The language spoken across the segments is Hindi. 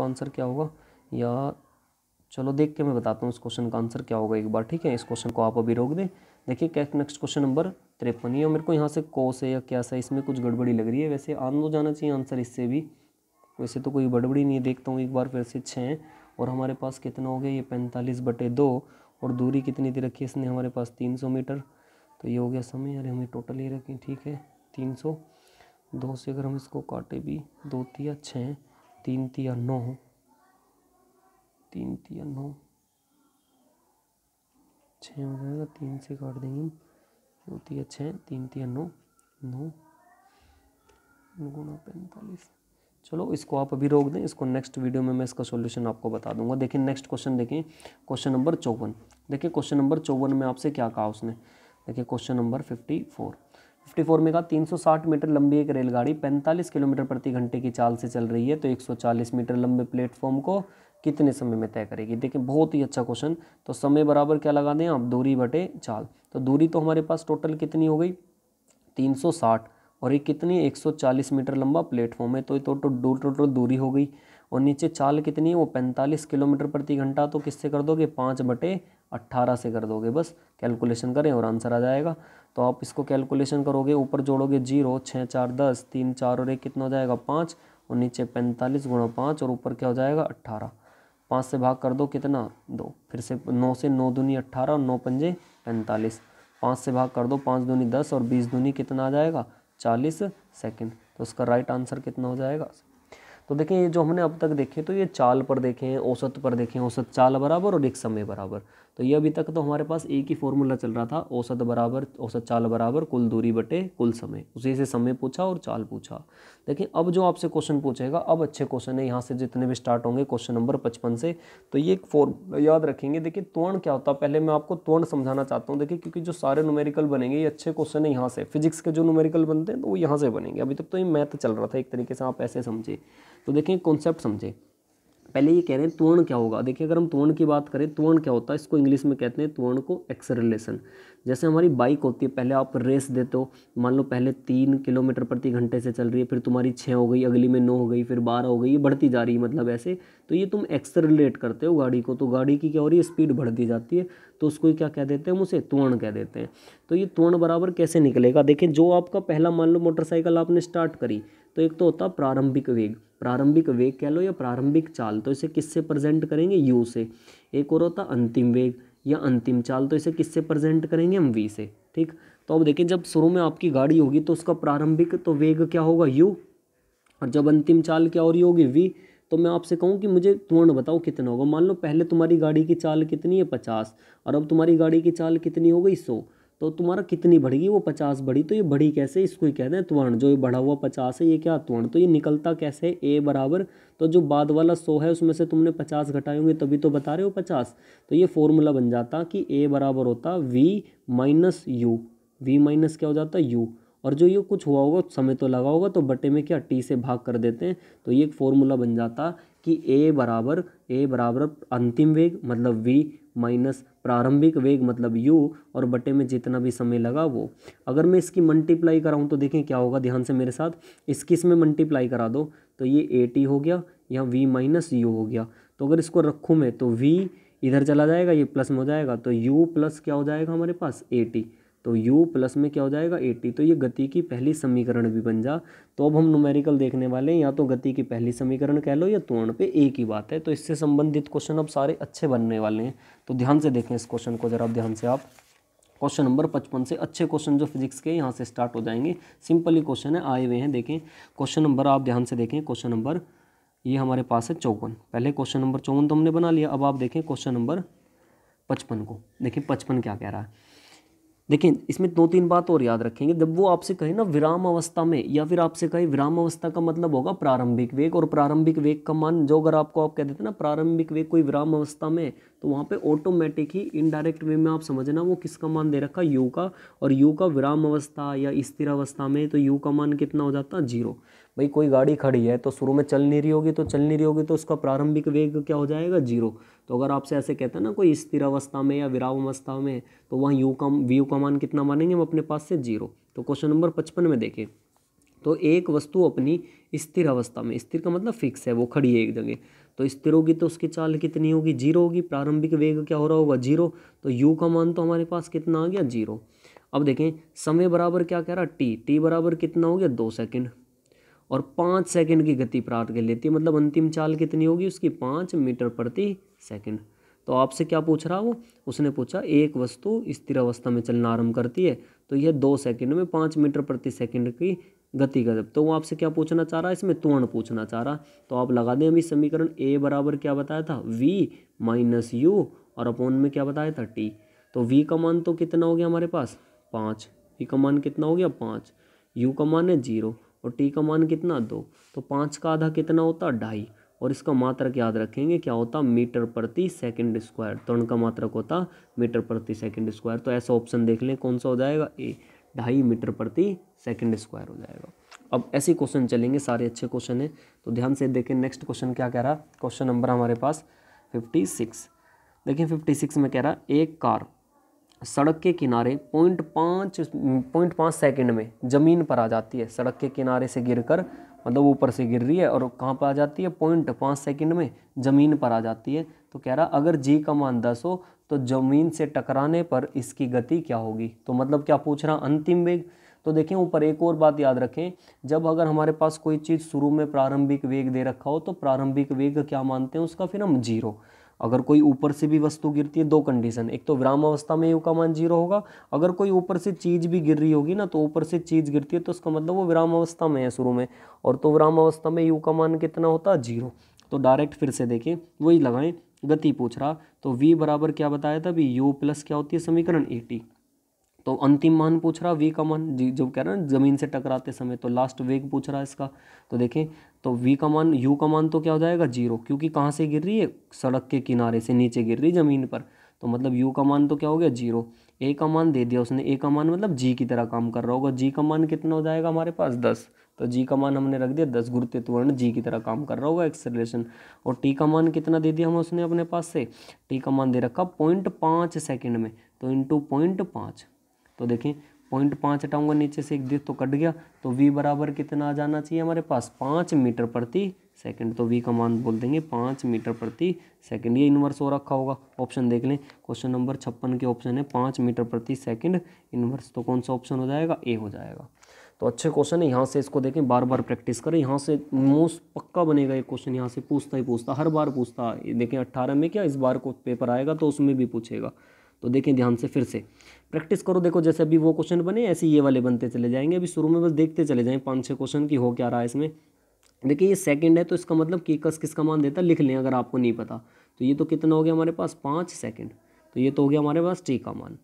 इसका आंसर क्या होगा या चलो देख के मैं बताता हूँ इस क्वेश्चन का आंसर क्या होगा एक बार ठीक है इस क्वेश्चन को आप अभी रोक दें देखिए क्या नेक्स्ट क्वेश्चन नंबर तिरपन ये मेरे को यहाँ से को से या क्या सा इसमें कुछ गड़बड़ी लग रही है वैसे आन दो तो जाना चाहिए आंसर इससे भी वैसे तो कोई गड़बड़ी नहीं है देखता हूँ एक बार फिर से छः और हमारे पास कितना हो गया ये पैंतालीस बटे दो और दूरी कितनी दे रखी है इसने हमारे पास तीन सौ मीटर तो ये हो गया समय अरे हमें टोटल ये रखें ठीक है तीन सौ दो से अगर हम इसको काटे भी दो तीन छः तीन तिया नौ तीन तिया नौ छः हो जाएगा तो तीन से काट देंगे दो तिया छः तीन तिया नौ नौ गुणा पैंतालीस चलो इसको आप अभी रोक दें इसको नेक्स्ट वीडियो में मैं इसका सॉल्यूशन आपको बता दूंगा देखिए नेक्स्ट क्वेश्चन देखिए क्वेश्चन नंबर चौवन देखिए क्वेश्चन नंबर चौवन में आपसे क्या कहा उसने देखिए क्वेश्चन नंबर फिफ्टी फोर 54 में 360 मीटर लंबी एक रेलगाड़ी 45 किलोमीटर प्रति घंटे की चाल से चल रही है तो 140 मीटर लंबे प्लेटफॉर्म को कितने समय में तय करेगी देखिए बहुत ही अच्छा क्वेश्चन तो समय बराबर क्या लगा दें आप दूरी बटे चाल तो दूरी तो हमारे पास टोटल कितनी हो गई 360 और ये कितनी 140 मीटर लंबा प्लेटफॉर्म है तो ये तो टोटल दूरी हो गई और नीचे चाल कितनी है वो 45 किलोमीटर प्रति घंटा तो किससे कर दोगे पाँच बटे अट्ठारह से कर दोगे बस कैलकुलेशन करें और आंसर आ जाएगा तो आप इसको कैलकुलेशन करोगे ऊपर जोड़ोगे जीरो छः चार दस तीन चार और एक कितना हो जाएगा पाँच और नीचे पैंतालीस गुणा पाँच और ऊपर क्या हो जाएगा अट्ठारह पाँच से भाग कर दो कितना दो फिर से नौ से नौ दूनी अट्ठारह और नौ पंजे पैंतालीस पाँच से भाग कर दो पाँच दूनी दस और बीस दूनी कितना आ जाएगा चालीस सेकेंड तो उसका राइट आंसर कितना हो जाएगा तो देखें ये जो हमने अब तक देखे तो ये चाल पर देखे हैं औसत पर देखे हैं औसत चाल बराबर और एक समय बराबर तो ये अभी तक तो हमारे पास एक ही फॉर्मूला चल रहा था औसत बराबर औसत चाल बराबर कुल दूरी बटे कुल समय उसी से समय पूछा और चाल पूछा देखिए अब जो आपसे क्वेश्चन पूछेगा अब अच्छे क्वेश्चन है यहाँ से जितने भी स्टार्ट होंगे क्वेश्चन नंबर पचपन से तो ये एक फॉर्मूला याद रखेंगे देखिए त्वरण क्या होता है पहले मैं आपको त्वरण समझाना चाहता हूँ देखिए क्योंकि जो सारे न्यूमेरिकल बनेंगे ये अच्छे क्वेश्चन है यहाँ से फिजिक्स के जो न्यूमेरिकल बनते हैं तो वो यहाँ से बनेंगे अभी तक तो ये मैथ चल रहा था एक तरीके से आप ऐसे समझे तो देखें कॉन्सेप्ट समझें पहले ये कह रहे हैं त्वर्ण क्या होगा देखिए अगर हम त्वर्ण की बात करें त्वर्ण क्या होता है इसको इंग्लिश में कहते हैं त्वर्ण को एक्सरेलेशन जैसे हमारी बाइक होती है पहले आप रेस देते हो मान लो पहले तीन किलोमीटर प्रति घंटे से चल रही है फिर तुम्हारी छः हो गई अगली में नौ हो गई फिर बारह हो गई ये बढ़ती जा रही है मतलब ऐसे तो ये तुम एक्सरेलेट करते हो गाड़ी को तो गाड़ी की क्या हो रही है स्पीड बढ़ती जाती है तो उसको क्या कह देते हैं हम उसे त्वर्ण कह देते हैं तो ये त्वर्ण बराबर कैसे निकलेगा देखें जो आपका पहला मान लो मोटरसाइकिल आपने स्टार्ट करी तो एक तो होता है प्रारंभिक वेग प्रारंभिक वेग कह लो या प्रारंभिक चाल तो इसे किससे प्रेजेंट करेंगे यू से एक और होता अंतिम वेग या अंतिम चाल तो इसे किससे प्रेजेंट करेंगे हम वी से ठीक तो अब देखें जब शुरू में आपकी गाड़ी होगी तो उसका प्रारंभिक तो वेग क्या होगा यू और जब अंतिम चाल क्या हो रही होगी वी तो मैं आपसे कहूँ कि मुझे त्वर्ण बताओ कितना होगा मान लो पहले तुम्हारी गाड़ी की चाल कितनी है पचास और अब तुम्हारी गाड़ी की चाल कितनी हो गई सौ तो तुम्हारा कितनी बढ़ेगी वो पचास बढ़ी तो ये बढ़ी कैसे इसको ही कहते हैं त्वरण जो ये बढ़ा हुआ पचास है ये क्या त्वरण तो ये निकलता कैसे ए बराबर तो जो बाद वाला सौ है उसमें से तुमने पचास घटाए होंगे तभी तो बता रहे हो पचास तो ये फॉर्मूला बन जाता कि ए बराबर होता v minus u v minus क्या हो जाता यू और जो ये कुछ हुआ होगा समय तो लगा होगा तो बटे में क्या टी से भाग कर देते हैं तो ये एक फॉर्मूला बन जाता कि ए बराबर ए बराबर अंतिम वेग मतलब वी माइनस प्रारंभिक वेग मतलब u और बटे में जितना भी समय लगा वो अगर मैं इसकी मल्टीप्लाई कराऊँ तो देखें क्या होगा ध्यान से मेरे साथ इसकी इसमें मल्टीप्लाई करा दो तो ये ए टी हो गया या वी माइनस यू हो गया तो अगर इसको रखूँ मैं तो वी इधर चला जाएगा ये प्लस में हो जाएगा तो u प्लस क्या हो जाएगा हमारे पास ए टी तो u प्लस में क्या हो जाएगा 80 तो ये गति की पहली समीकरण भी बन जा तो अब हम न्यूमेरिकल देखने वाले हैं या तो गति की पहली समीकरण कह लो या त्वरण पे एक ही बात है तो इससे संबंधित क्वेश्चन अब सारे अच्छे बनने वाले हैं तो ध्यान से देखें इस क्वेश्चन को ज़रा ध्यान से आप क्वेश्चन नंबर पचपन से अच्छे क्वेश्चन जो फिजिक्स के यहाँ से स्टार्ट हो जाएंगे सिंपली क्वेश्चन है आए हुए हैं देखें क्वेश्चन नंबर आप ध्यान से देखें क्वेश्चन नंबर ये हमारे पास है चौवन पहले क्वेश्चन नंबर चौवन तो हमने बना लिया अब आप देखें क्वेश्चन नंबर पचपन को देखिए पचपन क्या कह रहा है देखिए इसमें दो तीन बात और याद रखेंगे जब वो आपसे कहे ना विराम अवस्था में या फिर आपसे कहे विराम अवस्था का मतलब होगा प्रारंभिक वेग और प्रारंभिक वेग का मान जो अगर आपको आप कह देते ना प्रारंभिक वेग कोई विराम अवस्था में तो वहाँ पे ऑटोमेटिक ही इनडायरेक्ट वे में आप समझना वो किसका मान दे रखा यू का और यू का विराम अवस्था या स्थिर अवस्था में तो यू का मान कितना हो जाता जीरो भाई कोई गाड़ी खड़ी है तो शुरू में चल नहीं रही होगी तो चल नहीं रही होगी तो उसका प्रारंभिक वेग क्या हो जाएगा जीरो तो अगर आपसे ऐसे कहते हैं ना कोई स्थिर अवस्था में या विराव अवस्था में तो वहाँ यू कम व्यू का मान कितना मानेंगे हम अपने पास से जीरो तो क्वेश्चन नंबर पचपन में देखें तो एक वस्तु अपनी स्थिर अवस्था में स्थिर का मतलब फिक्स है वो खड़ी है एक जगह तो स्थिर होगी तो उसकी चाल कितनी होगी जीरो होगी प्रारंभिक वेग क्या हो रहा होगा जीरो तो यू का मान तो हमारे पास कितना आ गया जीरो अब देखें समय बराबर क्या कह रहा टी टी बराबर कितना हो गया दो सेकंड और पाँच सेकंड की गति प्राप्त कर लेती है मतलब अंतिम चाल कितनी होगी उसकी पाँच मीटर प्रति सेकंड तो आपसे क्या पूछ रहा वो उसने पूछा एक वस्तु स्थिर अवस्था में चलना आरंभ करती है तो यह दो सेकंड में पाँच मीटर प्रति सेकंड की गति का तो वो आपसे क्या पूछना चाह रहा है इसमें त्वरण पूछना चाह रहा तो आप लगा दें अभी समीकरण ए बराबर क्या बताया था वी माइनस यू और अपोन में क्या बताया था टी तो वी का मान तो कितना हो गया हमारे पास पाँच वी का मान कितना हो गया पाँच यू का मान है जीरो और टी का मान कितना दो तो पाँच का आधा कितना होता ढाई और इसका मात्रक याद रखेंगे क्या होता मीटर प्रति सेकंड स्क्वायर तो उनका मात्रक होता मीटर प्रति सेकंड स्क्वायर तो ऐसा ऑप्शन देख लें कौन सा हो जाएगा ए ढाई मीटर प्रति सेकंड स्क्वायर हो जाएगा अब ऐसे क्वेश्चन चलेंगे सारे अच्छे क्वेश्चन हैं तो ध्यान से देखें नेक्स्ट क्वेश्चन क्या कह रहा क्वेश्चन नंबर हमारे पास फिफ्टी सिक्स देखिए फिफ्टी सिक्स में कह रहा एक कार सड़क के किनारे पॉइंट पाँच पॉइंट पाँच सेकेंड में ज़मीन पर आ जाती है सड़क के किनारे से गिर कर मतलब ऊपर से गिर रही है और कहाँ पर आ जाती है पॉइंट पाँच सेकेंड में ज़मीन पर आ जाती है तो कह रहा अगर जी का मान दस हो तो ज़मीन से टकराने पर इसकी गति क्या होगी तो मतलब क्या पूछ रहा अंतिम वेग तो देखें ऊपर एक और बात याद रखें जब अगर हमारे पास कोई चीज़ शुरू में प्रारंभिक वेग दे रखा हो तो प्रारंभिक वेग क्या मानते हैं उसका फिर हम जीरो अगर कोई ऊपर से भी वस्तु गिरती है दो कंडीशन एक तो विराम अवस्था में यू का मान जीरो होगा अगर कोई ऊपर से चीज़ भी गिर रही होगी ना तो ऊपर से चीज़ गिरती है तो उसका मतलब वो विराम अवस्था में है शुरू में और तो विराम अवस्था में यू का मान कितना होता है जीरो तो डायरेक्ट फिर से देखें वही लगाएं गति पूछ रहा तो वी बराबर क्या बताया था अभी यू प्लस क्या होती है समीकरण ए तो अंतिम मान पूछ रहा वी का मान जी जो कह रहा है ज़मीन से टकराते समय तो लास्ट वेग पूछ रहा है इसका तो देखें तो वी का मान यू का मान तो क्या हो जाएगा जीरो क्योंकि कहाँ से गिर रही है सड़क के किनारे से नीचे गिर रही ज़मीन पर तो मतलब यू का मान तो क्या हो गया जीरो ए का मान दे दिया उसने ए का मान मतलब जी की तरह काम कर रहा होगा जी का मान कितना हो जाएगा हमारे पास दस तो जी का मान हमने रख दिया दस गुरुत्व वर्ण जी की तरह काम कर रहा होगा एक्सलेशन और टी का मान कितना दे दिया हम उसने अपने पास से टी का मान दे रखा पॉइंट पाँच सेकेंड में तो इंटू पॉइंट पाँच तो देखें पॉइंट पाँच हटाऊंगा नीचे से एक दिख तो कट गया तो वी बराबर कितना आ जाना चाहिए हमारे पास पाँच मीटर प्रति सेकंड तो वी का मान बोल देंगे पाँच मीटर प्रति सेकंड ये इन्वर्स हो रखा होगा ऑप्शन देख लें क्वेश्चन नंबर छप्पन के ऑप्शन है पाँच मीटर प्रति सेकंड इन्वर्स तो कौन सा ऑप्शन हो जाएगा ए हो जाएगा तो अच्छे क्वेश्चन है यहाँ से इसको देखें बार बार प्रैक्टिस करें यहाँ से मोस्ट पक्का बनेगा ये क्वेश्चन यहाँ से पूछता ही पूछता हर बार पूछता देखें अट्ठारह में क्या इस बार को पेपर आएगा तो उसमें भी पूछेगा तो देखें ध्यान से फिर से प्रैक्टिस करो देखो जैसे अभी वो क्वेश्चन बने ऐसे ये वाले बनते चले जाएंगे अभी शुरू में बस देखते चले जाएँ पाँच छः क्वेश्चन की हो क्या रहा है इसमें देखिए ये सेकंड है तो इसका मतलब कीकस किसका मान देता है लिख लें अगर आपको नहीं पता तो ये तो कितना हो गया हमारे पास पाँच सेकेंड तो ये तो हो गया हमारे पास टी का मान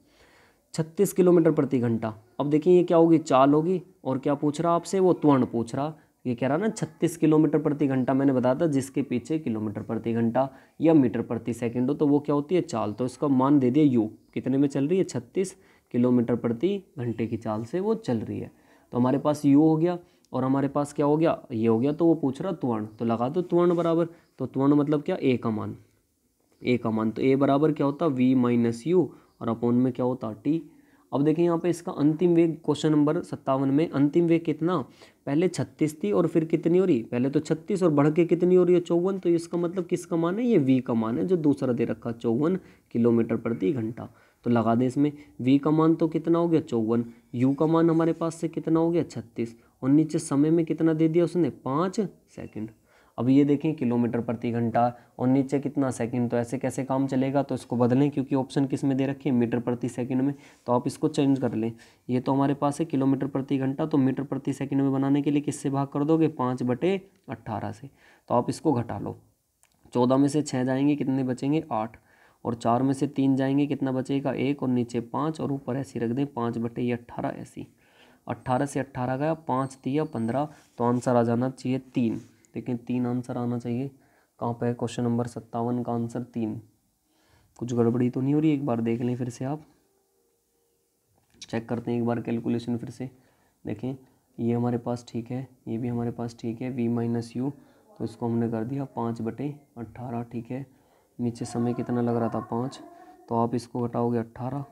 छत्तीस किलोमीटर प्रति घंटा अब देखिए ये क्या होगी चाल होगी और क्या पूछ रहा आपसे वो त्वरण पूछ रहा ये कह रहा ना छत्तीस किलोमीटर प्रति घंटा मैंने बताया था जिसके पीछे किलोमीटर प्रति घंटा या मीटर प्रति सेकेंड हो तो वो क्या होती है चाल तो इसका मान दे दिया यू कितने में चल रही है छत्तीस किलोमीटर प्रति घंटे की चाल से वो चल रही है तो हमारे पास यू हो गया और हमारे पास क्या हो गया ये हो गया तो वो पूछ रहा त्वर्ण तो लगा दो त्वर्ण बराबर तो त्वर्ण मतलब क्या ए का मान ए का मान तो ए बराबर क्या होता वी माइनस यू और अपोन में क्या होता टी अब देखें यहाँ पे इसका अंतिम वेग क्वेश्चन नंबर सत्तावन में अंतिम वेग कितना पहले छत्तीस थी और फिर कितनी हो रही पहले तो छत्तीस और बढ़ के कितनी हो रही है चौवन तो इसका मतलब किसका मान है ये वी का मान है जो दूसरा दे रखा चौवन किलोमीटर प्रति घंटा तो लगा दें इसमें वी का मान तो कितना हो गया चौवन यू का मान हमारे पास से कितना हो गया छत्तीस और नीचे समय में कितना दे दिया उसने पाँच सेकेंड अब ये देखें किलोमीटर प्रति घंटा और नीचे कितना सेकंड तो ऐसे कैसे काम चलेगा तो इसको बदलें क्योंकि ऑप्शन किस में दे रखे हैं मीटर प्रति सेकंड में तो आप इसको चेंज कर लें ये तो हमारे पास है किलोमीटर प्रति घंटा तो मीटर प्रति सेकंड में बनाने के लिए किससे भाग कर दोगे पाँच बटे अट्ठारह से तो आप इसको घटा लो चौदह में से छः जाएंगे कितने बचेंगे आठ और चार में से तीन जाएंगे कितना बचेगा एक और नीचे पाँच और ऊपर ऐसी रख दें पाँच बटे ये अट्ठारह ऐसी अट्ठारह से अट्ठारह गया पाँच दिया पंद्रह तो आंसर आ जाना चाहिए तीन देखें तीन आंसर आना चाहिए कहाँ पर है क्वेश्चन नंबर सत्तावन का आंसर तीन कुछ गड़बड़ी तो नहीं हो रही एक बार देख लें फिर से आप चेक करते हैं एक बार कैलकुलेशन फिर से देखें ये हमारे पास ठीक है ये भी हमारे पास ठीक है वी माइनस यू तो इसको हमने कर दिया पाँच बटे अट्ठारह ठीक है नीचे समय कितना लग रहा था पाँच तो आप इसको घटाओगे अट्ठारह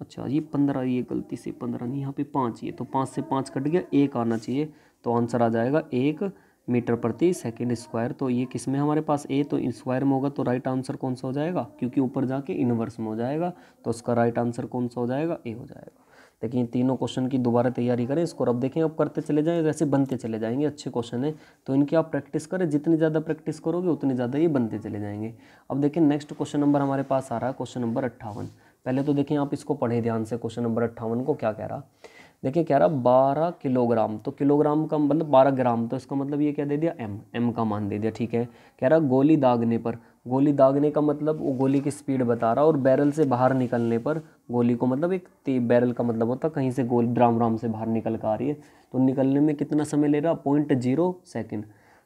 अच्छा ये पंद्रह ये गलती से पंद्रह नहीं यहाँ पे पाँच ये तो पाँच से पाँच कट गया एक आना चाहिए तो आंसर आ जाएगा एक मीटर प्रति सेकेंड स्क्वायर तो ये किस में हमारे पास ए तो स्क्वायर में होगा तो राइट आंसर कौन सा हो जाएगा क्योंकि ऊपर जाके इनवर्स में हो जाएगा तो उसका राइट आंसर कौन सा हो जाएगा ए हो जाएगा देखिए तीनों क्वेश्चन की दोबारा तैयारी करें इसको अब देखें आप करते चले जाएँ वैसे बनते चले जाएंगे अच्छे क्वेश्चन है तो इनकी आप प्रैक्टिस करें जितनी ज़्यादा प्रैक्टिस करोगे उतनी ज़्यादा ये बनते चले जाएंगे अब देखें नेक्स्ट क्वेश्चन नंबर हमारे पास आ रहा है क्वेश्चन नंबर अट्ठावन पहले तो देखें आप इसको पढ़ें ध्यान से क्वेश्चन नंबर अट्ठावन को क्या कह रहा है देखिए कह रहा बारह किलोग्राम तो किलोग्राम का मतलब बारह ग्राम तो इसका मतलब ये क्या दे दिया एम एम का मान दे दिया ठीक है कह रहा गोली दागने पर गोली दागने का मतलब वो गोली की स्पीड बता रहा और बैरल से बाहर निकलने पर गोली को मतलब एक बैरल का मतलब होता कहीं से गोल ड्राम राम से बाहर निकल कर आ रही है तो निकलने में कितना समय ले रहा पॉइंट जीरो सेकेंड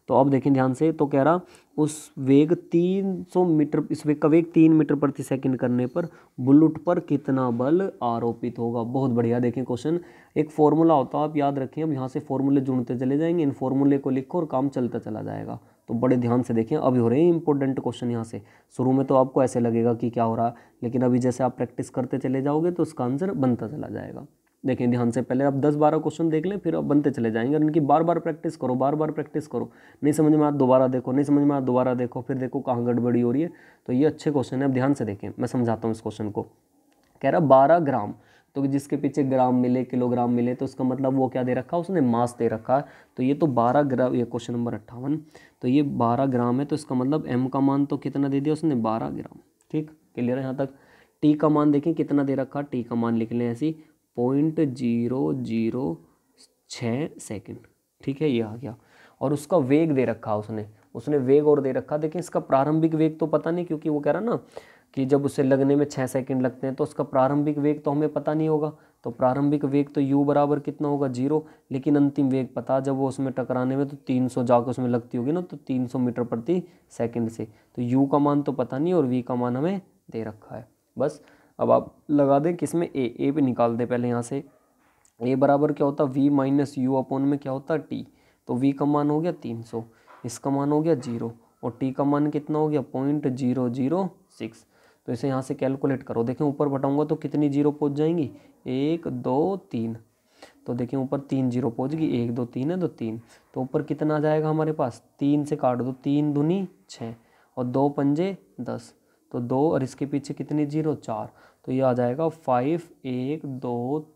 तो अब देखें ध्यान से तो कह रहा उस वेग 300 मीटर इस वेग का वेग तीन मीटर प्रति सेकंड करने पर बुलेट पर कितना बल आरोपित होगा बहुत बढ़िया देखें क्वेश्चन एक फॉर्मूला होता है आप याद रखें अब यहाँ से फॉर्मूले जुड़ते चले जाएंगे इन फॉर्मूले को लिखो और काम चलता चला जाएगा तो बड़े ध्यान से देखें अभी हो रहे हैं इंपॉर्टेंट क्वेश्चन यहाँ से शुरू में तो आपको ऐसे लगेगा कि क्या हो रहा है लेकिन अभी जैसे आप प्रैक्टिस करते चले जाओगे तो उसका आंसर बनता चला जाएगा देखें ध्यान से पहले आप दस बारह क्वेश्चन देख लें फिर आप बनते चले जाएंगे और इनकी बार बार प्रैक्टिस करो बार बार प्रैक्टिस करो नहीं समझ में आप दोबारा देखो नहीं समझ में आप दोबारा देखो फिर देखो कहाँ गड़बड़ी हो रही है तो ये अच्छे क्वेश्चन है आप ध्यान से देखें मैं समझाता हूँ इस क्वेश्चन को कह रहा बारह ग्राम तो जिसके पीछे ग्राम मिले किलोग्राम मिले तो उसका मतलब वो क्या दे रखा है उसने मास दे रखा है तो ये तो बारह ग्राम ये क्वेश्चन नंबर अट्ठावन तो ये बारह ग्राम है तो इसका मतलब एम का मान तो कितना दे दिया उसने बारह ग्राम ठीक क्लियर है यहाँ तक टी का मान देखें कितना दे रखा टी का मान लिख लें ऐसी पॉइंट जीरो जीरो छः सेकेंड ठीक है ये आ गया और उसका वेग दे रखा उसने उसने वेग और दे रखा देखिए इसका प्रारंभिक वेग तो पता नहीं क्योंकि वो कह रहा ना कि जब उसे लगने में छः सेकंड लगते हैं तो उसका प्रारंभिक वेग तो हमें पता नहीं होगा तो प्रारंभिक वेग तो यू बराबर कितना होगा जीरो लेकिन अंतिम वेग पता जब वो उसमें टकराने में तो 300 जाकर उसमें लगती होगी ना तो 300 मीटर प्रति सेकंड से तो यू का मान तो पता नहीं और वी का मान हमें दे रखा है बस अब आप लगा दें किस में ए ए पे निकाल दें पहले यहाँ से ए बराबर क्या होता है वी माइनस यू अपॉन में क्या होता है टी तो वी का मान हो गया तीन सौ इसका मान हो गया जीरो और टी का मान कितना हो गया पॉइंट जीरो जीरो सिक्स तो इसे यहाँ से कैलकुलेट करो देखें ऊपर बटाऊँगा तो कितनी जीरो पहुँच जाएंगी एक दो तीन तो देखें ऊपर तीन जीरो पहुँच गई एक दो तीन है दो तीन तो ऊपर कितना आ जाएगा हमारे पास तीन से काट दो तीन धुनी छः और दो पंजे दस तो दो और इसके पीछे कितनी जीरो चार तो ये आ जाएगा फाइव एक दो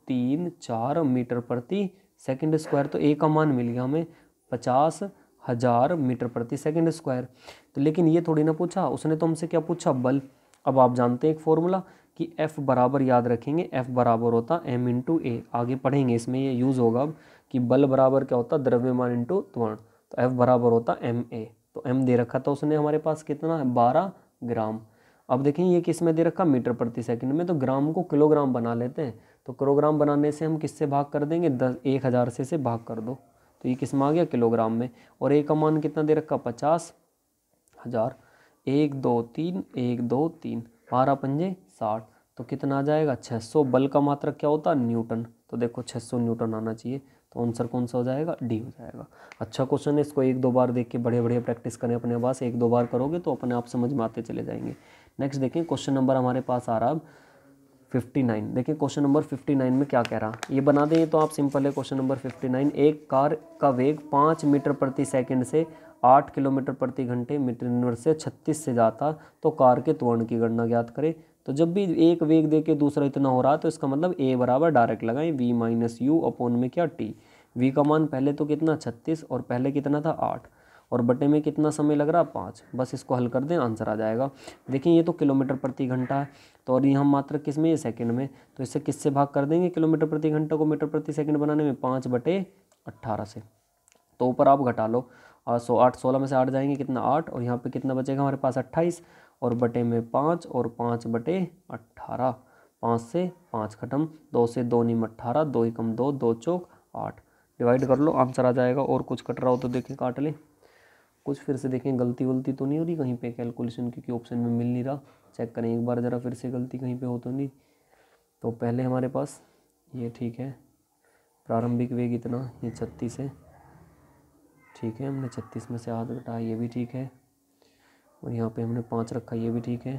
तीन चार मीटर प्रति सेकंड स्क्वायर तो ए का मान मिल गया हमें पचास हज़ार मीटर प्रति सेकंड स्क्वायर तो लेकिन ये थोड़ी ना पूछा उसने तो हमसे क्या पूछा बल अब आप जानते हैं एक फॉर्मूला कि F बराबर याद रखेंगे F बराबर होता एम इंटू ए आगे पढ़ेंगे इसमें ये यूज़ होगा अब कि बल बराबर क्या होता द्रव्यमान इंटू त्वरण तो F बराबर होता एम ए तो m दे रखा था उसने हमारे पास कितना है बारह ग्राम अब देखें ये किस में दे रखा मीटर प्रति सेकंड में तो ग्राम को किलोग्राम बना लेते हैं तो किलोग्राम बनाने से हम किससे भाग कर देंगे दस एक हज़ार से से भाग कर दो तो ये किस में आ गया किलोग्राम में और एक का मान कितना दे रखा पचास हज़ार एक दो तीन एक दो तीन बारह पंजे साठ तो कितना आ जाएगा छः सौ बल का मात्र क्या होता है न्यूटन तो देखो छः सौ न्यूटन आना चाहिए तो आंसर कौन सा हो जाएगा डी हो जाएगा अच्छा क्वेश्चन है इसको एक दो बार देख के बढ़िया बढ़िया प्रैक्टिस करें अपने पास एक दो बार करोगे तो अपने आप समझ में आते चले जाएंगे नेक्स्ट देखें क्वेश्चन नंबर हमारे पास आ रहा अब फिफ्टी नाइन देखिए क्वेश्चन नंबर फिफ्टी नाइन में क्या कह रहा ये बना दें तो आप सिंपल है क्वेश्चन नंबर फिफ्टी नाइन एक कार का वेग पाँच मीटर प्रति सेकंड से आठ किलोमीटर प्रति घंटे मीटर इनवर्स से छत्तीस से जाता तो कार के त्वरण की गणना ज्ञात करें तो जब भी एक वेग दे के दूसरा इतना हो रहा तो इसका मतलब ए बराबर डायरेक्ट लगाएं वी माइनस यू अपोन में क्या टी वी का मान पहले तो कितना छत्तीस और पहले कितना था आठ और बटे में कितना समय लग रहा है पाँच बस इसको हल कर दें आंसर आ जाएगा देखिए ये तो किलोमीटर प्रति घंटा है तो और ये हम मात्र किस में ये सेकेंड में तो इससे किससे भाग कर देंगे किलोमीटर प्रति घंटा को मीटर प्रति सेकेंड बनाने में पाँच बटे अट्ठारह से तो ऊपर आप घटा लो और सौ आठ सोलह में से आठ जाएंगे कितना आठ और यहाँ पे कितना बचेगा हमारे पास अट्ठाईस और बटे में पाँच और पाँच बटे अट्ठारह पाँच से पाँच खत्म दो से दो नीम अट्ठारह दो एकम दो दो चौक आठ डिवाइड कर लो आंसर आ जाएगा और कुछ कट रहा हो तो देखें काट लें कुछ फिर से देखें गलती वलती तो नहीं हो रही कहीं पे कैलकुलेशन क्योंकि ऑप्शन में मिल नहीं रहा चेक करें एक बार ज़रा फिर से गलती कहीं पे हो तो नहीं तो पहले हमारे पास ये ठीक है प्रारंभिक वेग इतना ये छत्तीस है ठीक है हमने छत्तीस में से हाथ घटा ये भी ठीक है और यहाँ पर हमने पाँच रखा ये भी ठीक है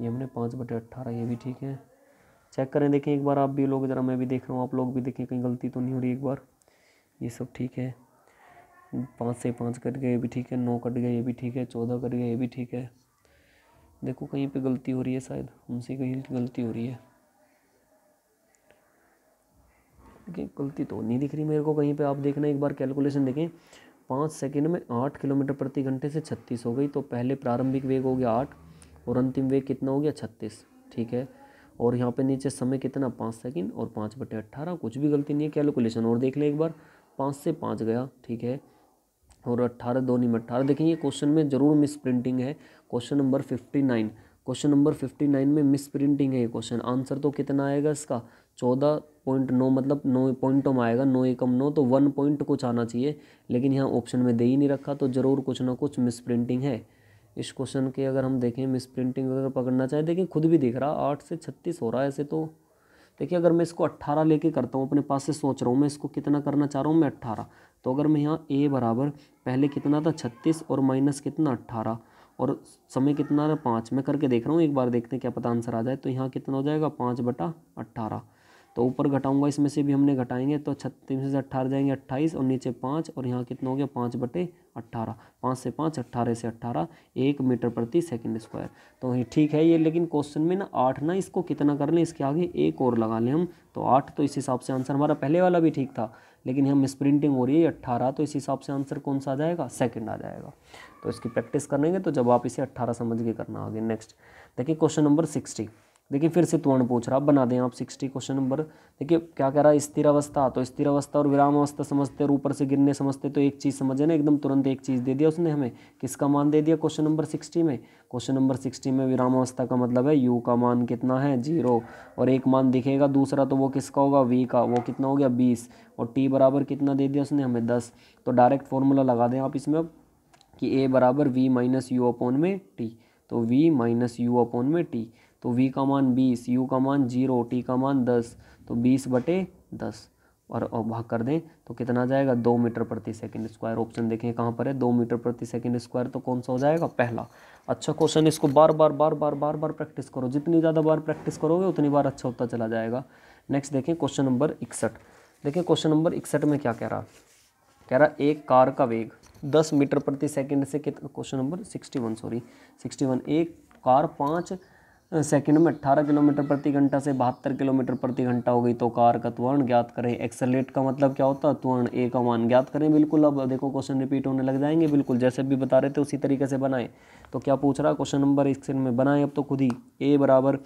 ये हमने पाँच बटे अट्ठारह ये भी ठीक है चेक करें देखें एक बार आप भी लोग ज़रा मैं भी देख रहा हूँ आप लोग भी देखें कहीं गलती तो नहीं हो रही एक बार ये सब ठीक है पाँच से पाँच कट गया ये भी ठीक है नौ कट गया ये भी ठीक है चौदह कट गया ये भी ठीक है देखो कहीं पे गलती हो रही है शायद हमसे कहीं गलती हो रही है देखिए गलती तो नहीं दिख रही मेरे को कहीं पे आप देखना एक बार कैलकुलेशन देखें पाँच सेकंड में आठ किलोमीटर प्रति घंटे से छत्तीस हो गई तो पहले प्रारंभिक वेग हो गया आठ और अंतिम वेग कितना हो गया छत्तीस ठीक है और यहाँ पे नीचे समय कितना पाँच सेकंड और पाँच बटे अट्ठारह कुछ भी गलती नहीं है कैलकुलेशन और देख लें एक बार पाँच से पाँच गया ठीक है और अट्ठारह दो नहीं में अट्ठारह देखें ये क्वेश्चन में जरूर मिस प्रिंटिंग है question number fifty nine question number fifty nine में मिस प्रिंटिंग है ये क्वेश्चन आंसर तो कितना आएगा इसका चौदह पॉइंट नौ मतलब नौ पॉइंटों तो में आएगा नौ एकम नौ तो वन पॉइंट कुछ आना चाहिए लेकिन यहाँ ऑप्शन में दे ही नहीं रखा तो ज़रूर कुछ ना कुछ मिस प्रिंटिंग है इस क्वेश्चन के अगर हम देखें मिस प्रिंटिंग अगर पकड़ना चाहें देखिए खुद भी दिख रहा आठ से छत्तीस हो रहा है ऐसे तो देखिए अगर मैं इसको अट्ठारह लेके करता हूँ अपने पास से सोच रहा हूँ मैं इसको कितना करना चाह रहा हूँ मैं अट्ठारह तो अगर मैं यहाँ ए बराबर पहले कितना था छत्तीस और माइनस कितना अट्ठारह और समय कितना है पाँच मैं करके देख रहा हूँ एक बार देखते हैं क्या पता आंसर आ जाए तो यहाँ कितना हो जाएगा पाँच बटा अट्ठारह तो ऊपर घटाऊंगा इसमें से भी हमने घटाएंगे तो छत्तीस से अट्ठारह जाएंगे अट्ठाईस और नीचे पाँच और यहाँ कितना हो गया पाँच बटे अट्ठारह पाँच से पाँच अट्ठारह से अट्ठारह एक मीटर प्रति सेकंड स्क्वायर तो ठीक है ये लेकिन क्वेश्चन में ना आठ ना इसको कितना कर लें इसके आगे एक और लगा लें हम तो आठ तो इस हिसाब से आंसर हमारा पहले वाला भी ठीक था लेकिन यहाँ मिस प्रिंटिंग हो रही है अट्ठारह तो इस हिसाब से आंसर कौन सा आ जाएगा सेकेंड आ जाएगा तो इसकी प्रैक्टिस करेंगे तो जब आप इसे अट्ठारह समझ के करना होगा नेक्स्ट देखिए क्वेश्चन नंबर सिक्सटी देखिए फिर से त्वरण पूछ रहा बना दें आप सिक्सटी क्वेश्चन नंबर देखिए क्या कह रहा है स्थिर अवस्था तो स्थिर अवस्था और विराम अवस्था समझते और ऊपर से गिरने समझते तो एक चीज़ समझे ना एकदम तुरंत एक चीज़ दे दिया उसने हमें किसका मान दे दिया क्वेश्चन नंबर सिक्सटी में क्वेश्चन नंबर सिक्सटी में विराम अवस्था का मतलब है यू का मान कितना है जीरो और एक मान दिखेगा दूसरा तो वो किसका होगा वी का वो कितना हो गया बीस और टी बराबर कितना दे दिया उसने हमें दस तो डायरेक्ट फॉर्मूला लगा दें आप इसमें अब कि ए बराबर वी माइनस यू अपॉन में टी तो वी माइनस यू अपॉन में टी तो v का मान बीस u का मान जीरो t का मान दस तो बीस बटे दस और भाग कर दें तो कितना आ जाएगा दो मीटर प्रति सेकंड स्क्वायर ऑप्शन देखें कहाँ पर है दो मीटर प्रति सेकंड स्क्वायर तो कौन सा हो जाएगा पहला अच्छा क्वेश्चन इसको बार बार बार बार बार बार प्रैक्टिस करो जितनी ज़्यादा बार प्रैक्टिस करोगे उतनी बार अच्छा होता चला जाएगा नेक्स्ट देखें क्वेश्चन नंबर इकसठ देखिए क्वेश्चन नंबर इकसठ में क्या कह रहा कह रहा एक कार का वेग दस मीटर प्रति सेकेंड से कितना question number sixty one sorry sixty one एक कार पाँच सेकंड में 18 किलोमीटर प्रति घंटा से बहत्तर किलोमीटर प्रति घंटा हो गई तो कार का त्वरण ज्ञात करें एक्सलेट का मतलब क्या होता है त्वरण ए का मान ज्ञात करें बिल्कुल अब देखो क्वेश्चन रिपीट होने लग जाएंगे बिल्कुल जैसे भी बता रहे थे उसी तरीके से बनाएं तो क्या पूछ रहा क्वेश्चन नंबर एक में बनाएं अब तो खुद ही ए बराबर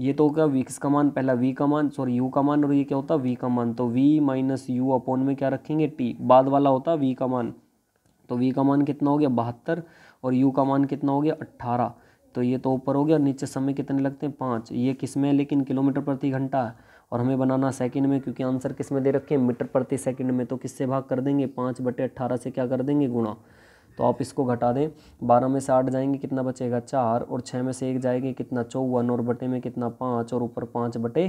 ये तो क्या वी का मान पहला वी का मान सॉरी यू का मान और ये क्या होता है वी का मान तो वी माइनस यू अपॉन में क्या रखेंगे टी बाद वाला होता है वी का मान तो वी का मान कितना हो गया बहत्तर और यू का मान कितना हो गया अट्ठारह तो ये तो ऊपर हो गया और नीचे समय कितने लगते हैं पाँच ये किस में लेकिन किलोमीटर प्रति घंटा और हमें बनाना सेकंड में क्योंकि आंसर किस में दे रखे हैं मीटर प्रति सेकंड में तो किससे भाग कर देंगे पाँच बटे अट्ठारह से क्या कर देंगे गुणा तो आप इसको घटा दें बारह में से आठ जाएंगे कितना बचेगा चार और छः में से एक जाएंगे कितना चौवन और बटे में कितना पाँच और ऊपर पाँच बटे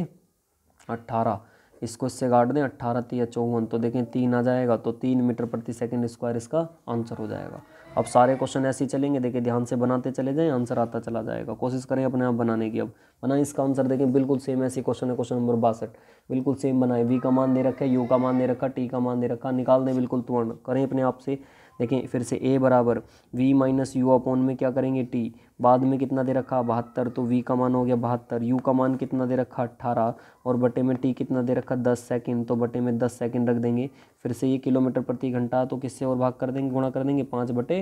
अट्ठारह इसको इससे काट दें अट्ठारह तीन चौवन तो देखें तीन आ जाएगा तो तीन मीटर प्रति सेकेंड स्क्वायर इसका आंसर हो जाएगा अब सारे क्वेश्चन ऐसे ही चलेंगे देखिए ध्यान से बनाते चले जाएं आंसर आता चला जाएगा कोशिश करें अपने आप बनाने की अब बना इसका आंसर देखें बिल्कुल सेम ऐसे क्वेश्चन है क्वेश्चन नंबर बासठ बिल्कुल सेम बनाएं वी का मान दे रखा है यू का मान दे रखा टी का मान दे रखा निकाल दें बिल्कुल तुरंत करें अपने आप से देखें फिर से ए बराबर वी माइनस यू अपॉन में क्या करेंगे टी बाद में कितना दे रखा बहत्तर तो वी का मान हो गया बहत्तर यू का मान कितना दे रखा अट्ठारह और बटे में टी कितना दे रखा दस सेकेंड तो बटे में दस सेकेंड रख देंगे फिर से ये किलोमीटर प्रति घंटा तो किससे और भाग कर देंगे गुणा कर देंगे पाँच बटे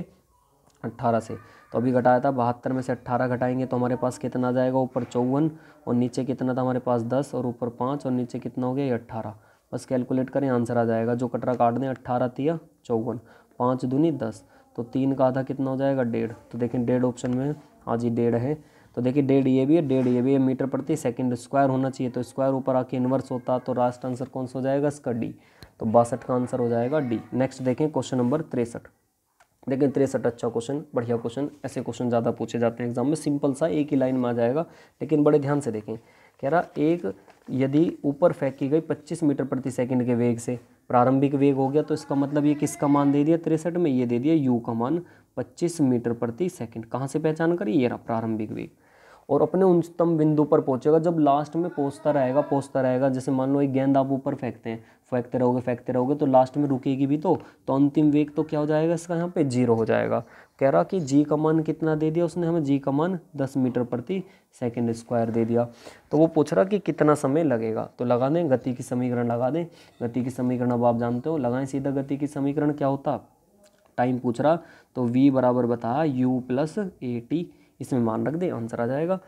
अट्ठारह से तो अभी घटाया था बहत्तर में से अट्ठारह घटाएंगे तो हमारे पास कितना आ जाएगा ऊपर चौवन और नीचे कितना था हमारे पास दस और ऊपर पाँच और नीचे कितना हो गया ये अट्ठारह बस कैलकुलेट करें आंसर आ जाएगा जो कटरा काट दें अट्ठारह तिया चौवन पाँच दूनी दस तो तीन का आधा कितना हो जाएगा डेढ़ तो देखें डेढ़ ऑप्शन में आज ही डेढ़ है तो देखिए डेढ़ ये भी है डेढ़ ये भी है मीटर प्रति सेकंड स्क्वायर होना चाहिए तो स्क्वायर ऊपर आके इन्वर्स होता तो लास्ट आंसर कौन सा हो जाएगा इसका डी तो बासठ का आंसर हो जाएगा डी नेक्स्ट देखें क्वेश्चन नंबर तिरसठ देखें तिरसठ अच्छा क्वेश्चन बढ़िया क्वेश्चन ऐसे क्वेश्चन ज़्यादा पूछे जाते हैं एग्जाम में सिंपल सा एक ही लाइन में आ जाएगा लेकिन बड़े ध्यान से देखें कह रहा एक यदि ऊपर फेंकी गई पच्चीस मीटर प्रति सेकंड के वेग से प्रारंभिक वेग हो गया तो इसका मतलब ये किसका मान दे दिया तिरसठ में ये दे दिया यू का मान पच्चीस मीटर प्रति सेकंड कहाँ से पहचान करिए ये रहा प्रारंभिक वेग और अपने उच्चतम बिंदु पर पहुंचेगा जब लास्ट में पहुँचता रहेगा पहुँचता रहेगा जैसे मान लो एक गेंद आप ऊपर फेंकते हैं फेंकते रहोगे फेंकते रहोगे तो लास्ट में रुकेगी भी तो तो अंतिम वेग तो क्या हो जाएगा इसका यहाँ पे जीरो हो जाएगा कह रहा कि जी का मान कितना दे दिया उसने हमें जी का मान दस मीटर प्रति सेकेंड स्क्वायर दे दिया तो वो पूछ रहा कि कितना समय लगेगा तो लगा दें गति की समीकरण लगा दें गति की समीकरण अब आप जानते हो लगाएं सीधा गति की समीकरण क्या होता टाइम पूछ रहा तो v बराबर बताया यू प्लस ए टी इसमें मान रख दें आंसर आ जाएगा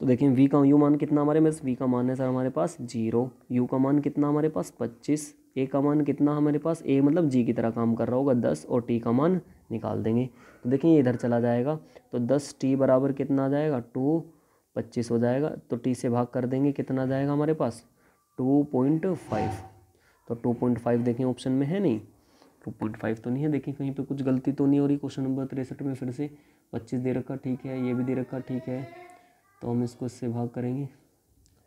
तो देखें वी का यू मान कितना हमारे पास वी का मान है सर हमारे पास जीरो यू का मान कितना हमारे पास पच्चीस ए का मान कितना हमारे पास ए मतलब जी की तरह काम कर रहा होगा दस और टी का मान निकाल देंगे तो देखिए इधर चला जाएगा तो दस टी बराबर कितना आ जाएगा टू पच्चीस हो जाएगा तो टी से भाग कर देंगे कितना आ जाएगा हमारे पास टू पॉइंट फाइव तो टू पॉइंट फाइव देखिए ऑप्शन में है नहीं टू पॉइंट फाइव तो नहीं है देखिए कहीं पे तो कुछ गलती तो नहीं हो रही क्वेश्चन नंबर तिरसठ में फिर से पच्चीस दे रखा ठीक है ये भी दे रखा ठीक है तो हम इसको इससे भाग करेंगे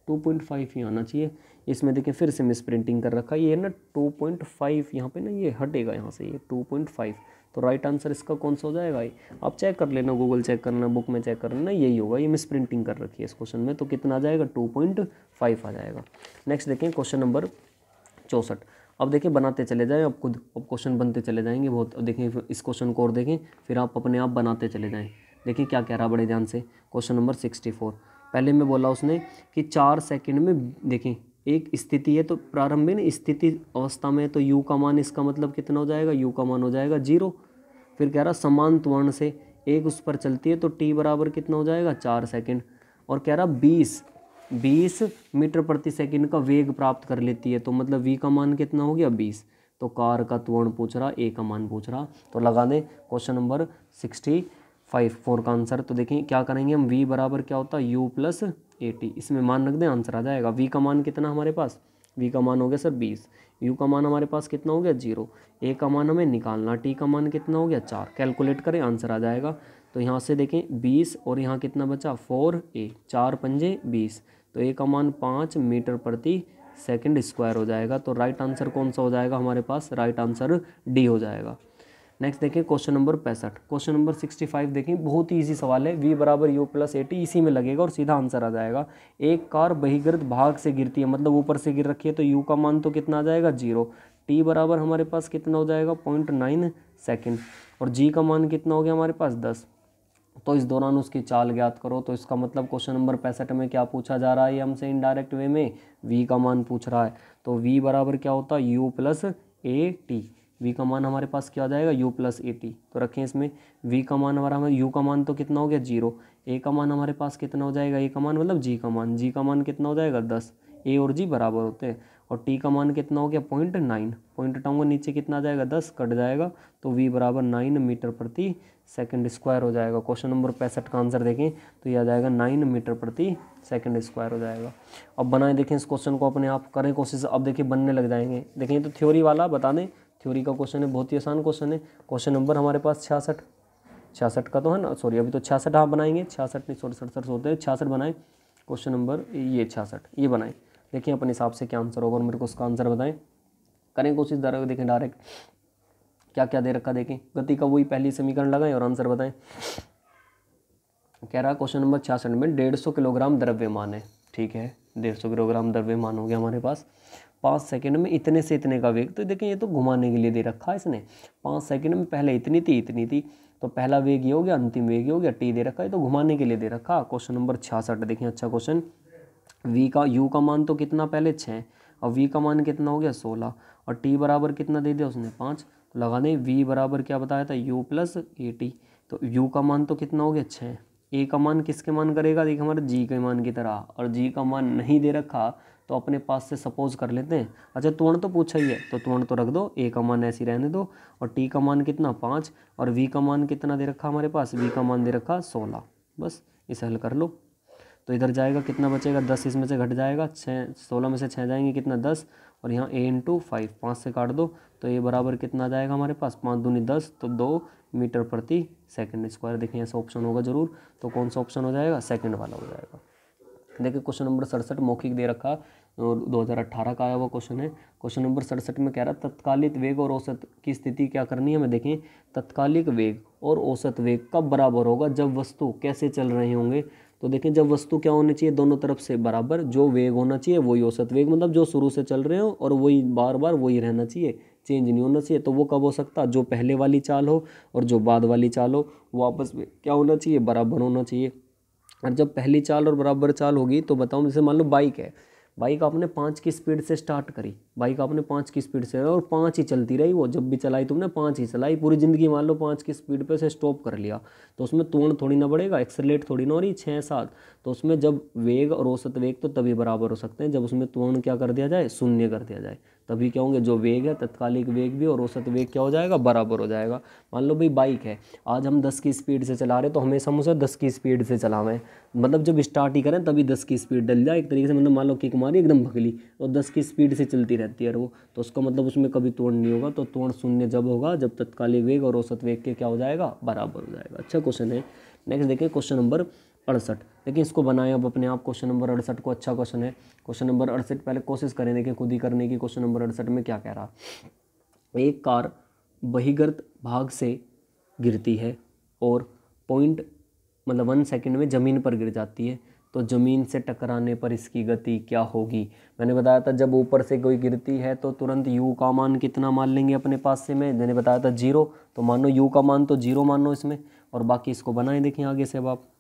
टू पॉइंट फाइव ही आना चाहिए इसमें देखिए फिर से मिस प्रिंटिंग कर रखा ये है ना टू पॉइंट फाइव यहाँ पर ना ये हटेगा यहाँ से ये टू पॉइंट फाइव तो राइट आंसर इसका कौन सा हो जाएगा ये आप चेक कर लेना गूगल चेक करना बुक में चेक करना यही होगा ये मिस प्रिंटिंग कर रखी है इस क्वेश्चन में तो कितना आ जाएगा टू पॉइंट फाइव आ जाएगा नेक्स्ट देखें क्वेश्चन नंबर चौंसठ अब देखिए बनाते चले जाएँ अब खुद अब क्वेश्चन बनते चले जाएंगे बहुत देखें इस क्वेश्चन को और देखें फिर आप अपने आप बनाते चले जाएँ देखिए क्या कह रहा बड़े ध्यान से क्वेश्चन नंबर सिक्सटी फोर पहले में बोला उसने कि चार सेकंड में देखें एक स्थिति है तो प्रारंभ ना स्थिति अवस्था में तो यू का मान इसका मतलब कितना हो जाएगा यू का मान हो जाएगा जीरो फिर कह रहा समान त्वरण से एक उस पर चलती है तो टी बराबर कितना हो जाएगा चार सेकेंड और कह रहा बीस बीस मीटर प्रति सेकेंड का वेग प्राप्त कर लेती है तो मतलब वी का मान कितना हो गया बीस तो कार का त्वरण पूछ रहा ए का मान पूछ रहा तो लगा दें question number sixty five four का आंसर तो देखें क्या करेंगे हम वी बराबर क्या होता है यू प्लस ए टी इसमें मान रख दें आंसर आ जाएगा वी का मान कितना हमारे पास वी का मान हो गया सर बीस यू का मान हमारे पास कितना हो गया जीरो ए का मान हमें निकालना टी का मान कितना हो गया चार कैलकुलेट करें आंसर आ जाएगा तो यहाँ से देखें बीस और यहाँ कितना बचा फोर ए चार पंजे बीस तो ए का मान पाँच मीटर प्रति सेकेंड स्क्वायर हो जाएगा तो राइट आंसर कौन सा हो जाएगा हमारे पास राइट आंसर डी हो जाएगा नेक्स्ट देखें क्वेश्चन नंबर पैंसठ क्वेश्चन नंबर सिक्सटी फाइव देखें बहुत ही ईजी सवाल है वी बराबर यू प्लस एटी इसी में लगेगा और सीधा आंसर आ जाएगा एक कार बहिगृत भाग से गिरती है मतलब ऊपर से गिर रखी है तो यू का मान तो कितना आ जाएगा जीरो टी बराबर हमारे पास कितना हो जाएगा पॉइंट नाइन सेकेंड और जी का मान कितना हो गया हमारे पास दस तो इस दौरान उसकी चाल ज्ञात करो तो इसका मतलब क्वेश्चन नंबर पैंसठ में क्या पूछा जा रहा है हमसे इनडायरेक्ट वे में वी का मान पूछ रहा है तो वी बराबर क्या होता है u plus a t v का मान हमारे पास क्या आ जाएगा u प्लस ए टी तो रखें इसमें v का मान हमारा हमारे u का मान तो कितना हो गया जीरो a का मान हमारे पास कितना हो जाएगा a का मान मतलब g का मान g का मान कितना हो जाएगा दस ए और जी बराबर होते हैं और टी का मान कितना हो गया पॉइंट नाइन पॉइंट हटाऊंगा नीचे कितना आ जाएगा दस कट जाएगा तो वी बराबर नाइन मीटर प्रति सेकेंड स्क्वायर हो जाएगा क्वेश्चन नंबर पैंसठ का आंसर देखें तो ये आ जाएगा नाइन मीटर प्रति सेकेंड स्क्वायर हो जाएगा अब बनाएं देखें इस क्वेश्चन को अपने आप करें कोशिश अब देखिए बनने लग जाएंगे देखें तो थ्योरी वाला बता दें थ्योरी का क्वेश्चन है बहुत ही आसान क्वेश्चन है क्वेश्चन नंबर हमारे पास छियासठ छियासठ का तो है ना सॉरी अभी तो छियासठ आप बनाएंगे छियासठ नहीं सॉरी सड़सठ होते हैं छियासठ बनाएं क्वेश्चन नंबर ये छियासठ ये बनाएं देखें अपने हिसाब से क्या आंसर होगा और मेरे को उसका आंसर बताएं करें कोशिश डायरेक्ट देखें डायरेक्ट क्या क्या दे रखा देखें गति का वही पहली समीकरण लगाएं और आंसर बताएं कह रहा क्वेश्चन नंबर छियासठ में डेढ़ सौ किलोग्राम द्रव्यमान है ठीक है डेढ़ सौ किलोग्राम द्रव्यमान हो गया हमारे पास पाँच सेकंड में इतने से इतने का वेग तो देखें ये तो घुमाने के लिए दे रखा है इसने पाँच सेकंड में पहले इतनी थी इतनी थी तो पहला वेग ये हो गया अंतिम वेग ये हो गया टी दे रखा है तो घुमाने के लिए दे रखा क्वेश्चन नंबर छियासठ देखें अच्छा क्वेश्चन वी का यू का मान तो कितना पहले छः और वी का मान कितना हो गया सोलह और टी बराबर कितना दे दिया उसने पाँच तो लगा दें वी बराबर क्या बताया था यू प्लस ए टी तो यू का मान तो कितना हो गया छः ए का मान किसके मान करेगा देखिए हमारे जी के मान की तरह और जी का मान नहीं दे रखा तो अपने पास से सपोज कर लेते हैं अच्छा तुर्ण तो पूछा ही है तो तुर्ण तो रख दो ए का मान ऐसी रहने दो और टी का मान कितना पाँच और वी का मान कितना दे रखा हमारे पास वी का मान दे रखा सोलह बस इसे हल कर लो तो इधर जाएगा कितना बचेगा दस इसमें से घट जाएगा छः सोलह में से छः जाएंगे कितना दस और यहाँ ए इंटू फाइव पाँच से काट दो तो ए बराबर कितना आ जाएगा हमारे पास पाँच दूनी दस तो दो मीटर प्रति सेकंड स्क्वायर देखें ऐसा ऑप्शन होगा ज़रूर तो कौन सा ऑप्शन हो जाएगा सेकंड वाला हो जाएगा देखिए क्वेश्चन नंबर सड़सठ मौखिक दे रखा और अट्ठारह का आया हुआ क्वेश्चन है क्वेश्चन नंबर सड़सठ में कह रहा है तत्कालिक वेग और औसत की स्थिति क्या करनी है हमें देखें तत्कालिक वेग और औसत वेग कब बराबर होगा जब वस्तु कैसे चल रहे होंगे तो देखें जब वस्तु क्या होनी चाहिए दोनों तरफ से बराबर जो वेग होना चाहिए वही औसत वेग मतलब जो शुरू से चल रहे हो और वही बार बार वही रहना चाहिए चेंज नहीं होना चाहिए तो वो कब हो सकता जो पहले वाली चाल हो और जो बाद वाली चाल हो वो आपस में क्या होना चाहिए बराबर होना चाहिए और जब पहली चाल और बराबर चाल होगी तो बताओ जैसे मान लो बाइक है बाइक आपने पाँच की स्पीड से स्टार्ट करी बाइक आपने पाँच की स्पीड से और पाँच ही चलती रही वो जब भी चलाई तुमने पाँच ही चलाई पूरी ज़िंदगी मान लो पाँच की स्पीड पे से स्टॉप कर लिया तो उसमें तोड़ थोड़ी ना बढ़ेगा एक्सलेट थोड़ी ना हो रही छः सात तो उसमें जब वेग और औसत वेग तो तभी बराबर हो सकते हैं जब उसमें तोड़ क्या कर दिया जाए शून्य कर दिया जाए तभी क्या होंगे जो वेग है तत्कालिक वेग भी और औसत वेग क्या हो जाएगा बराबर हो जाएगा मान लो भाई बाइक है आज हम दस की स्पीड से चला रहे तो हमेशा हम उसे दस की स्पीड से चलावें मतलब जब स्टार्ट ही करें तभी दस की स्पीड डल जाए एक तरीके से मतलब मान लो किक मारी एकदम भगली और दस की स्पीड से चलती रहती है वो तो उसका मतलब उसमें कभी तोड़ नहीं होगा तो तोड़ शून्य जब होगा जब तत्कालिक वेग और औसत वेग के क्या हो जाएगा बराबर हो जाएगा अच्छा क्वेश्चन है नेक्स्ट देखिए क्वेश्चन नंबर अड़सठ देखिए इसको बनाएं अब अपने आप क्वेश्चन नंबर अड़सठ को अच्छा क्वेश्चन है क्वेश्चन नंबर अड़सठ पहले कोशिश करें देखें खुद ही करने की क्वेश्चन नंबर अड़सठ में क्या कह रहा एक कार बहिगर्त भाग से गिरती है और पॉइंट मतलब वन सेकंड में ज़मीन पर गिर जाती है तो ज़मीन से टकराने पर इसकी गति क्या होगी मैंने बताया था जब ऊपर से कोई गिरती है तो तुरंत यू का मान कितना मान लेंगे अपने पास से मैं मैंने बताया था जीरो तो मानो यू का मान तो जीरो मानो इसमें और बाकी इसको बनाए देखें आगे से अब आप